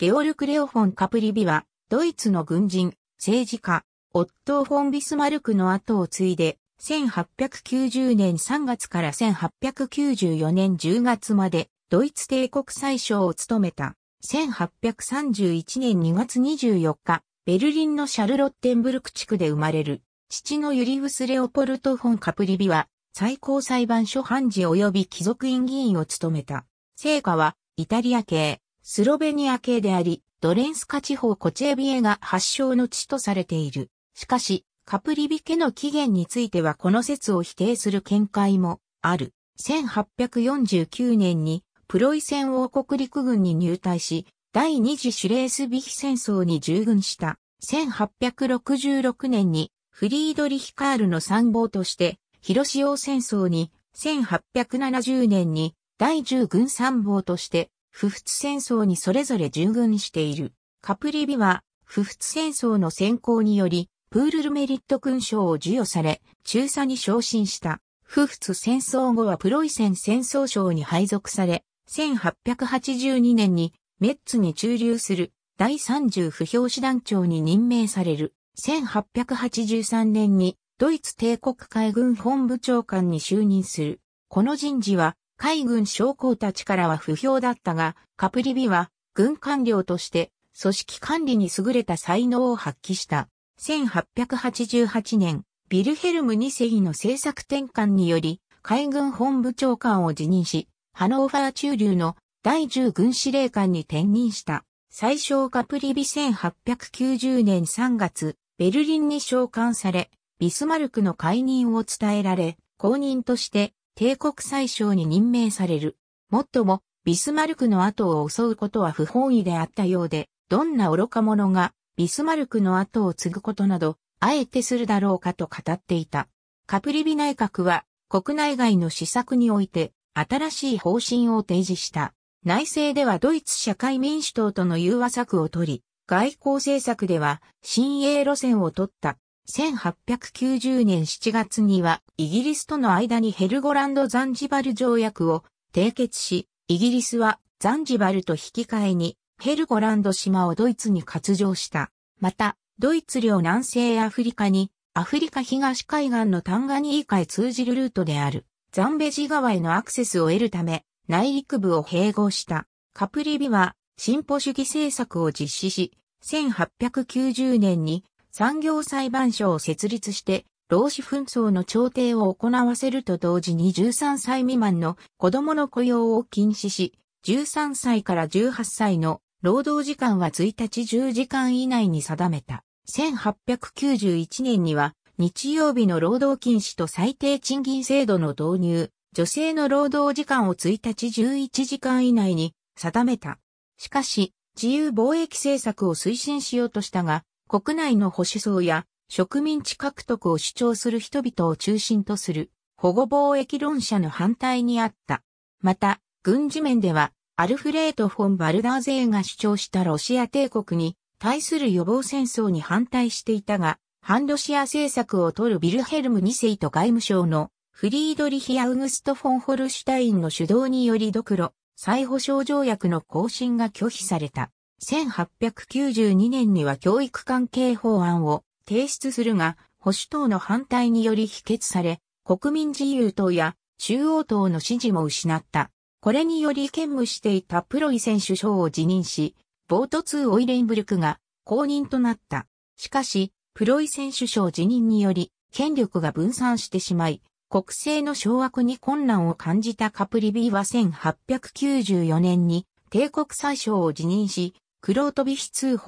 ゲオルク・レオフォン・カプリビは、ドイツの軍人、政治家、オットー・フォン・ビスマルクの後を継いで、1890年3月から1894年10月まで、ドイツ帝国最相を務めた。1831年2月24日、ベルリンのシャルロッテンブルク地区で生まれる。父のユリウス・レオポルト・フォン・カプリビは、最高裁判所判事及び貴族院議員を務めた。成果は、イタリア系、スロベニア系であり、ドレンスカ地方コチェビエが発祥の地とされている。しかし、カプリビケの起源についてはこの説を否定する見解もある。1849年にプロイセン王国陸軍に入隊し、第二次シュレースビヒ戦争に従軍した。1866年にフリードリヒカールの参謀として、広島戦争に、1870年に第10軍参謀として、不仏戦争にそれぞれ従軍している。カプリビは、不仏戦争の先行により、プールルメリット勲章を授与され、中佐に昇進した。不仏戦争後はプロイセン戦争省に配属され、1882年にメッツに駐留する第30不評師団長に任命される。1883年にドイツ帝国海軍本部長官に就任する。この人事は海軍将校たちからは不評だったが、カプリビは軍官僚として組織管理に優れた才能を発揮した。1888年、ビルヘルム2世の政策転換により、海軍本部長官を辞任し、ハノーファー中流の第10軍司令官に転任した。最小カプリビ1890年3月、ベルリンに召喚され、ビスマルクの解任を伝えられ、公認として帝国宰相に任命される。もっとも、ビスマルクの後を襲うことは不本意であったようで、どんな愚か者がビスマルクの後を継ぐことなど、あえてするだろうかと語っていた。カプリビ内閣は国内外の施策において新しい方針を提示した。内政ではドイツ社会民主党との融和策を取り、外交政策では新鋭路線を取った。1890年7月にはイギリスとの間にヘルゴランド・ザンジバル条約を締結し、イギリスはザンジバルと引き換えにヘルゴランド島をドイツに割譲した。また、ドイツ領南西アフリカにアフリカ東海岸のタンガニーカへ通じるルートであるザンベジ川へのアクセスを得るため内陸部を併合した。カプリビは進歩主義政策を実施し、1890年に産業裁判所を設立して、労使紛争の調停を行わせると同時に13歳未満の子供の雇用を禁止し、13歳から18歳の労働時間は1日10時間以内に定めた。1891年には日曜日の労働禁止と最低賃金制度の導入、女性の労働時間を1日11時間以内に定めた。しかし、自由貿易政策を推進しようとしたが、国内の保守層や植民地獲得を主張する人々を中心とする保護貿易論者の反対にあった。また、軍事面では、アルフレート・フォン・バルダーゼーが主張したロシア帝国に対する予防戦争に反対していたが、反ロシア政策を取るビルヘルム2世と外務省のフリードリヒ・アウグスト・フォン・ホルシュタインの主導によりドクロ、再保障条約の更新が拒否された。1892年には教育関係法案を提出するが、保守党の反対により否決され、国民自由党や中央党の支持も失った。これにより兼務していたプロイセン首相を辞任し、ボート2オイレンブルクが公認となった。しかし、プロイセン首相辞任により、権力が分散してしまい、国政の掌握に困難を感じたカプリビーは1894年に帝国最相を辞任し、クロートビヒエンロ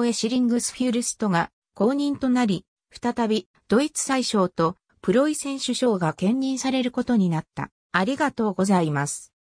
ーへシリングスフュルストが公認となり、再びドイツ最小とプロイセン首相が兼任されることになった。ありがとうございます。